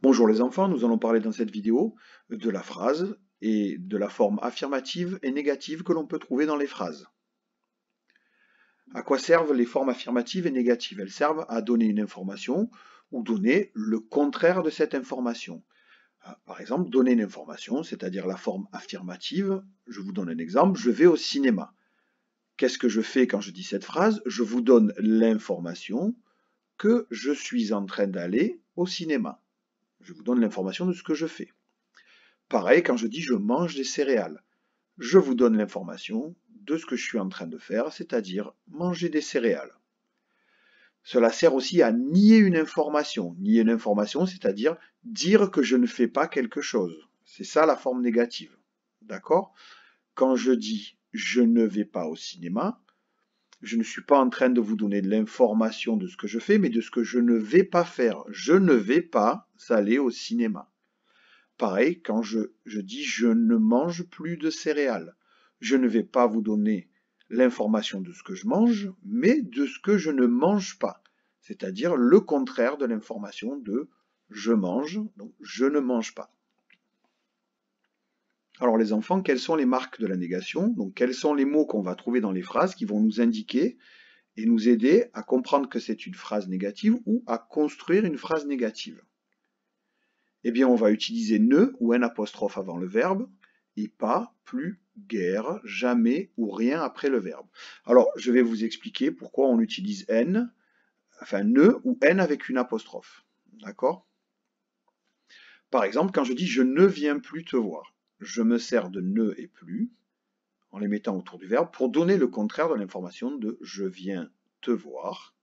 Bonjour les enfants, nous allons parler dans cette vidéo de la phrase et de la forme affirmative et négative que l'on peut trouver dans les phrases. À quoi servent les formes affirmatives et négatives Elles servent à donner une information ou donner le contraire de cette information. Ah, par exemple, donner une information, c'est-à-dire la forme affirmative. Je vous donne un exemple, je vais au cinéma. Qu'est-ce que je fais quand je dis cette phrase Je vous donne l'information que je suis en train d'aller au cinéma. Je vous donne l'information de ce que je fais. Pareil quand je dis je mange des céréales. Je vous donne l'information de ce que je suis en train de faire, c'est-à-dire manger des céréales. Cela sert aussi à nier une information. Nier une information, c'est-à-dire dire que je ne fais pas quelque chose. C'est ça la forme négative. D'accord Quand je dis je ne vais pas au cinéma, je ne suis pas en train de vous donner de l'information de ce que je fais, mais de ce que je ne vais pas faire. Je ne vais pas aller au cinéma. Pareil, quand je, je dis je ne mange plus de céréales, je ne vais pas vous donner l'information de ce que je mange, mais de ce que je ne mange pas, c'est-à-dire le contraire de l'information de je mange, donc je ne mange pas. Alors les enfants, quelles sont les marques de la négation Donc quels sont les mots qu'on va trouver dans les phrases qui vont nous indiquer et nous aider à comprendre que c'est une phrase négative ou à construire une phrase négative eh bien on va utiliser ne ou n' » apostrophe avant le verbe et pas, plus, guère, jamais ou rien après le verbe. Alors je vais vous expliquer pourquoi on utilise n, enfin ne ou n avec une apostrophe. D'accord Par exemple, quand je dis je ne viens plus te voir, je me sers de ne et plus en les mettant autour du verbe pour donner le contraire de l'information de je viens te voir.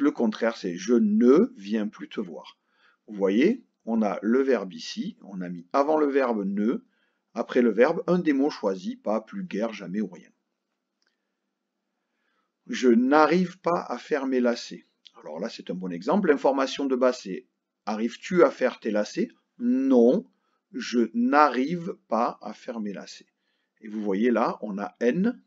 Le contraire, c'est je ne viens plus te voir. Vous voyez, on a le verbe ici, on a mis avant le verbe ne, après le verbe un des mots choisis, pas plus guère, jamais ou rien. Je n'arrive pas à faire mes lacets. Alors là, c'est un bon exemple. L'information de base, c'est arrives-tu à faire tes lacets Non, je n'arrive pas à faire mes lacets. Et vous voyez là, on a N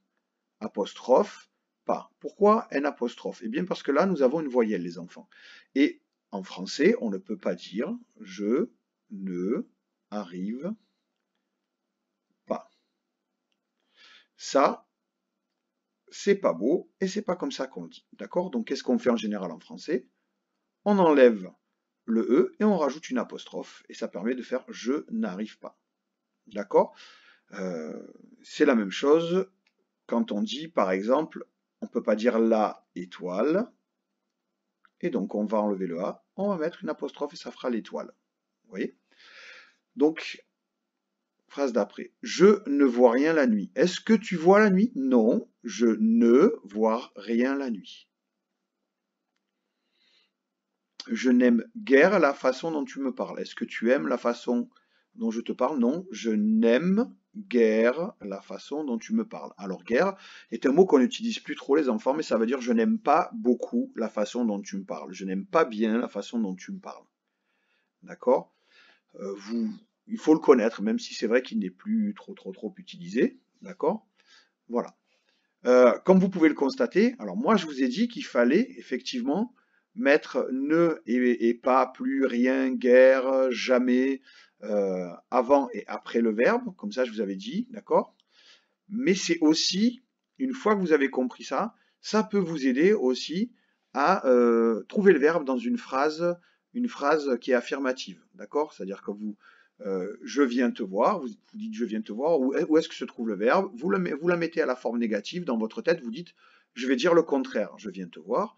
apostrophe pas. Pourquoi N apostrophe Eh bien parce que là, nous avons une voyelle, les enfants. Et en français, on ne peut pas dire je ne arrive pas. Ça, c'est pas beau et c'est pas comme ça qu'on dit. D'accord Donc qu'est-ce qu'on fait en général en français On enlève le E et on rajoute une apostrophe et ça permet de faire je n'arrive pas. D'accord euh, C'est la même chose quand on dit par exemple, on ne peut pas dire la étoile, et donc, on va enlever le A, on va mettre une apostrophe et ça fera l'étoile. Vous voyez Donc, phrase d'après. Je ne vois rien la nuit. Est-ce que tu vois la nuit Non, je ne vois rien la nuit. Je n'aime guère la façon dont tu me parles. Est-ce que tu aimes la façon dont je te parle Non, je n'aime guère la façon dont tu me parles. Alors guère est un mot qu'on n'utilise plus trop les enfants, mais ça veut dire je n'aime pas beaucoup la façon dont tu me parles. Je n'aime pas bien la façon dont tu me parles. D'accord euh, Vous, Il faut le connaître, même si c'est vrai qu'il n'est plus trop trop trop utilisé. D'accord Voilà. Euh, comme vous pouvez le constater, alors moi je vous ai dit qu'il fallait effectivement mettre ne et, et, pas, plus, rien, guerre, jamais, euh, avant et après le verbe, comme ça je vous avais dit, d'accord Mais c'est aussi, une fois que vous avez compris ça, ça peut vous aider aussi à euh, trouver le verbe dans une phrase, une phrase qui est affirmative, d'accord C'est-à-dire que vous, euh, je viens te voir, vous, dites je viens te voir, où, est-ce que se trouve le verbe vous, vous la mettez à la forme négative dans votre tête, vous dites je vais dire le contraire, je viens te voir,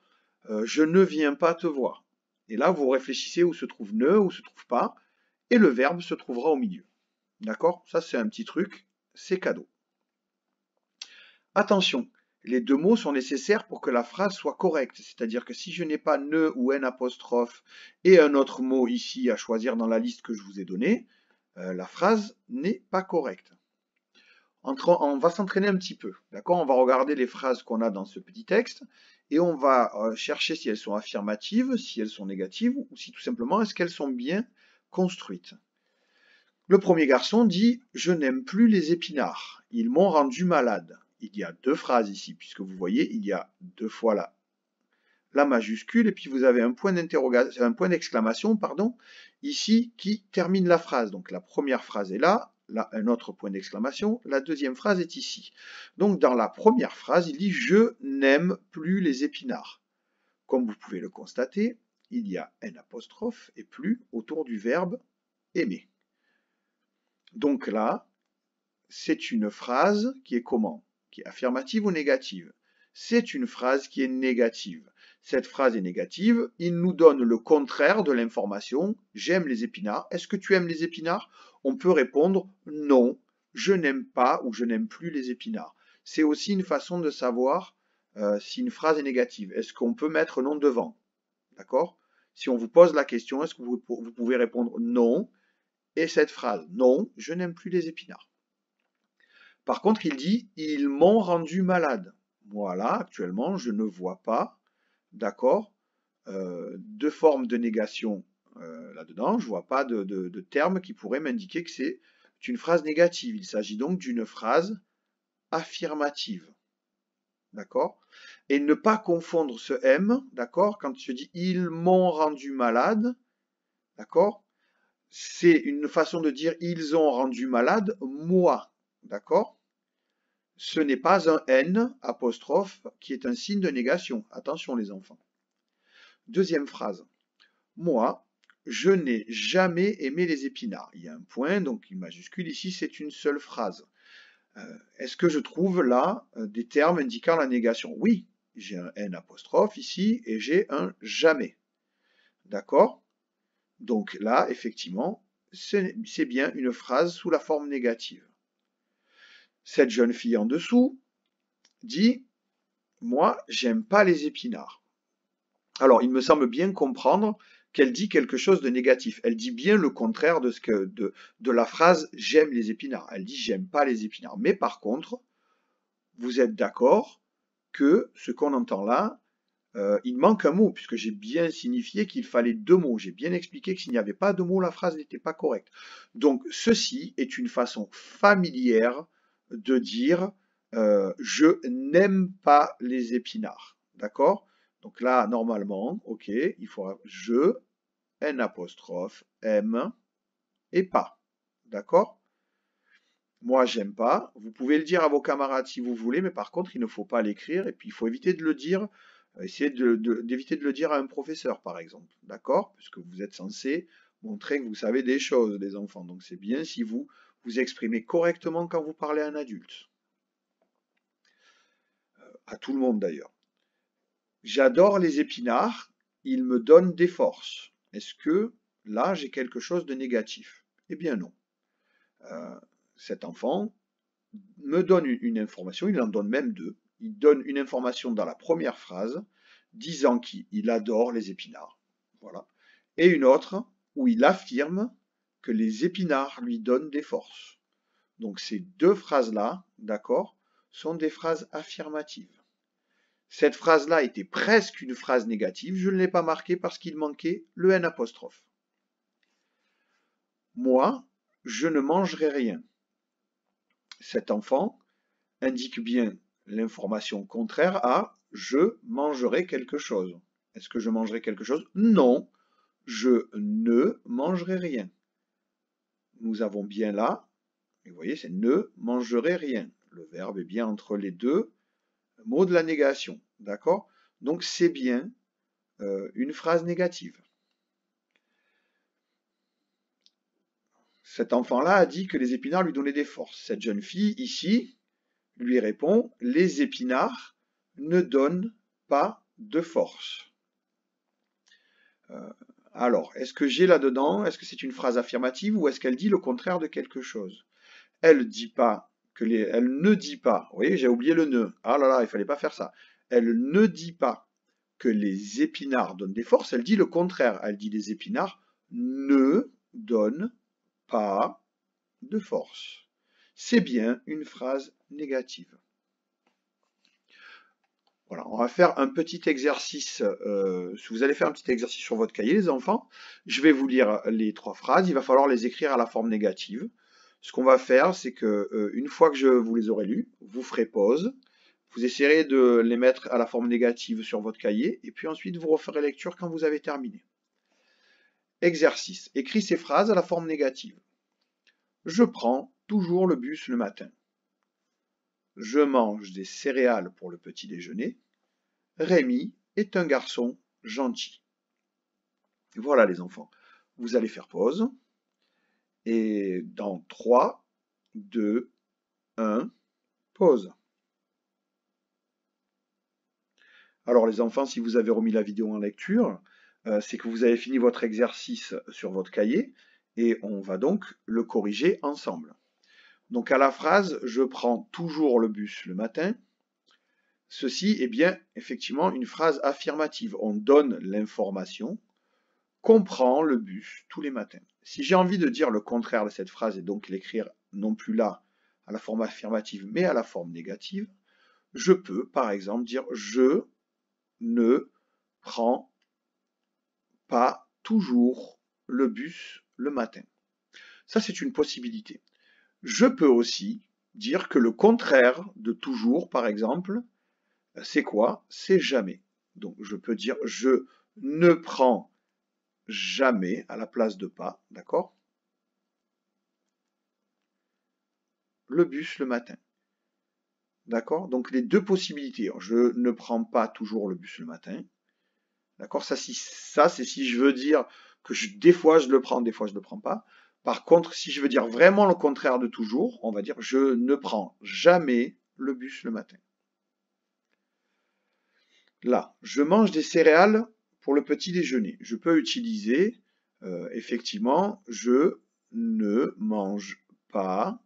je ne viens pas te voir. Et là, vous réfléchissez où se trouve ne, où se trouve pas, et le verbe se trouvera au milieu. D'accord Ça, c'est un petit truc, c'est cadeau. Attention, les deux mots sont nécessaires pour que la phrase soit correcte. C'est-à-dire que si je n'ai pas ne ou n apostrophe et un autre mot ici à choisir dans la liste que je vous ai donnée, euh, la phrase n'est pas correcte. on va s'entraîner un petit peu, d'accord On va regarder les phrases qu'on a dans ce petit texte et on va euh, chercher si elles sont affirmatives, si elles sont négatives ou si tout simplement est-ce qu'elles sont bien construite. Le premier garçon dit Je n'aime plus les épinards, ils m'ont rendu malade. Il y a deux phrases ici, puisque vous voyez, il y a deux fois la, la majuscule, et puis vous avez un point un point d'exclamation, pardon, ici qui termine la phrase. Donc la première phrase est là, là un autre point d'exclamation, la deuxième phrase est ici. Donc dans la première phrase, il dit Je n'aime plus les épinards. Comme vous pouvez le constater, il y a n apostrophe et plus autour du verbe aimer. Donc là, c'est une phrase qui est comment Qui est affirmative ou négative C'est une phrase qui est négative. Cette phrase est négative, il nous donne le contraire de l'information j'aime les épinards. Est-ce que tu aimes les épinards On peut répondre non, je n'aime pas ou je n'aime plus les épinards. C'est aussi une façon de savoir euh, si une phrase est négative. Est-ce qu'on peut mettre non devant D'accord si on vous pose la question, est-ce que vous, pouvez répondre non Et cette phrase, non, je n'aime plus les épinards. Par contre, il dit, ils m'ont rendu malade. Voilà, actuellement, je ne vois pas, d'accord, euh, de forme de négation euh, là-dedans. Je ne vois pas de, de terme qui pourrait m'indiquer que c'est une phrase négative. Il s'agit donc d'une phrase affirmative d'accord Et ne pas confondre ce M, d'accord Quand tu dis « ils m'ont rendu malade », d'accord C'est une façon de dire « ils ont rendu malade moi », d'accord Ce n'est pas un N apostrophe qui est un signe de négation. Attention les enfants. Deuxième phrase. Moi, je n'ai jamais aimé les épinards. Il y a un point, donc une majuscule ici, c'est une seule phrase. Euh, est-ce que je trouve là euh, des termes indiquant la négation Oui, j'ai un N apostrophe ici et j'ai un jamais. D'accord Donc là, effectivement, c'est bien une phrase sous la forme négative. Cette jeune fille en dessous dit « Moi, j'aime pas les épinards ». Alors, il me semble bien comprendre qu'elle dit quelque chose de négatif. Elle dit bien le contraire de, ce que, de, la phrase j'aime les épinards. Elle dit j'aime pas les épinards. Mais par contre, vous êtes d'accord que ce qu'on entend là, euh, il manque un mot, puisque j'ai bien signifié qu'il fallait deux mots. J'ai bien expliqué que s'il n'y avait pas de mots, la phrase n'était pas correcte. Donc ceci est une façon familière de dire euh, je n'aime pas les épinards. D'accord donc là, normalement, ok, il faut je, n m, et pas. D'accord Moi, j'aime pas. Vous pouvez le dire à vos camarades si vous voulez, mais par contre, il ne faut pas l'écrire. Et puis, il faut éviter de le dire, euh, essayer d'éviter de, le dire à un professeur, par exemple. D'accord Puisque vous êtes censé montrer que vous savez des choses, les enfants. Donc, c'est bien si vous vous exprimez correctement quand vous parlez à un adulte. Euh, à tout le monde, d'ailleurs. J'adore les épinards, ils me donnent des forces. Est-ce que là, j'ai quelque chose de négatif Eh bien non. Euh, cet enfant me donne une information, il en donne même deux. Il donne une information dans la première phrase disant qu'il adore les épinards. Voilà. Et une autre où il affirme que les épinards lui donnent des forces. Donc ces deux phrases-là, d'accord, sont des phrases affirmatives. Cette phrase-là était presque une phrase négative, je ne l'ai pas marquée parce qu'il manquait le N apostrophe. Moi, je ne mangerai rien. Cet enfant indique bien l'information contraire à je mangerai quelque chose. Est-ce que je mangerai quelque chose Non, je ne mangerai rien. Nous avons bien là, vous voyez, c'est ne mangerai rien. Le verbe est bien entre les deux mot de la négation. D'accord Donc c'est bien euh, une phrase négative. Cet enfant-là a dit que les épinards lui donnaient des forces. Cette jeune fille, ici, lui répond, les épinards ne donnent pas de force. Euh, alors, est-ce que j'ai là-dedans Est-ce que c'est une phrase affirmative ou est-ce qu'elle dit le contraire de quelque chose Elle ne dit pas elle ne dit pas, vous voyez, j'ai oublié le nœud, ah là là, il fallait pas faire ça, elle ne dit pas que les épinards donnent des forces, elle dit le contraire, elle dit les épinards ne donnent pas de force. C'est bien une phrase négative. Voilà, on va faire un petit exercice, euh, vous allez faire un petit exercice sur votre cahier les enfants, je vais vous lire les trois phrases, il va falloir les écrire à la forme négative, ce qu'on va faire, c'est que euh, une fois que je vous les aurai lus, vous ferez pause, vous essayerez de les mettre à la forme négative sur votre cahier, et puis ensuite vous referez lecture quand vous avez terminé. Exercice. Écris ces phrases à la forme négative. Je prends toujours le bus le matin. Je mange des céréales pour le petit déjeuner. Rémi est un garçon gentil. Voilà les enfants. Vous allez faire pause. Et dans 3, 2, 1, pause. Alors les enfants, si vous avez remis la vidéo en lecture, euh, c'est que vous avez fini votre exercice sur votre cahier et on va donc le corriger ensemble. Donc à la phrase « je prends toujours le bus le matin », ceci est bien effectivement une phrase affirmative. On donne l'information comprend le bus tous les matins. Si j'ai envie de dire le contraire de cette phrase et donc l'écrire non plus là à la forme affirmative mais à la forme négative, je peux par exemple dire je ne prends pas toujours le bus le matin. Ça c'est une possibilité. Je peux aussi dire que le contraire de toujours par exemple, c'est quoi C'est jamais. Donc je peux dire je ne prends jamais à la place de pas, d'accord Le bus le matin. D'accord Donc les deux possibilités. je ne prends pas toujours le bus le matin. D'accord Ça, si, ça c'est si je veux dire que je, des fois je le prends, des fois je ne le prends pas. Par contre, si je veux dire vraiment le contraire de toujours, on va dire je ne prends jamais le bus le matin. Là, je mange des céréales pour le petit déjeuner, je peux utiliser, euh, effectivement, je ne mange pas,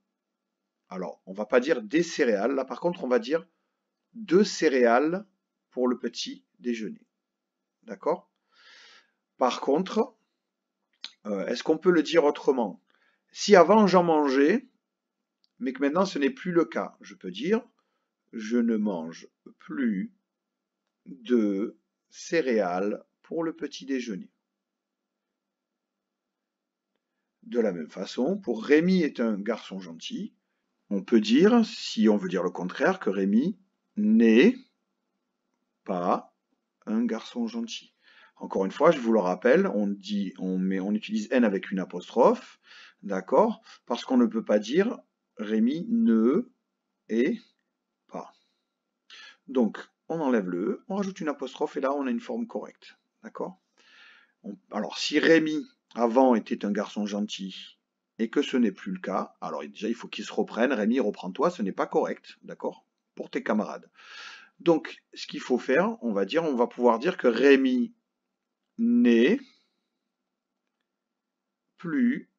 alors on va pas dire des céréales, là par contre on va dire deux céréales pour le petit déjeuner. D'accord Par contre, euh, est-ce qu'on peut le dire autrement Si avant j'en mangeais, mais que maintenant ce n'est plus le cas, je peux dire je ne mange plus de céréales pour le petit déjeuner. De la même façon, pour Rémi est un garçon gentil, on peut dire, si on veut dire le contraire, que Rémi n'est pas un garçon gentil. Encore une fois, je vous le rappelle, on dit, on met, on utilise n avec une apostrophe, d'accord, parce qu'on ne peut pas dire Rémi ne est pas. Donc, on enlève le E, on rajoute une apostrophe, et là, on a une forme correcte. D'accord Alors, si Rémi, avant, était un garçon gentil, et que ce n'est plus le cas, alors déjà, il faut qu'il se reprenne. Rémi, reprends-toi, ce n'est pas correct, d'accord Pour tes camarades. Donc, ce qu'il faut faire, on va dire, on va pouvoir dire que Rémi n'est plus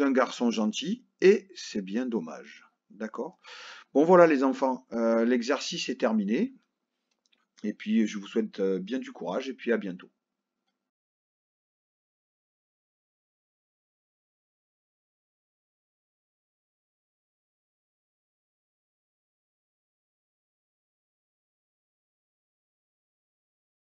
un garçon gentil, et c'est bien dommage. D'accord Bon, voilà les enfants, euh, l'exercice est terminé. Et puis je vous souhaite euh, bien du courage et puis à bientôt.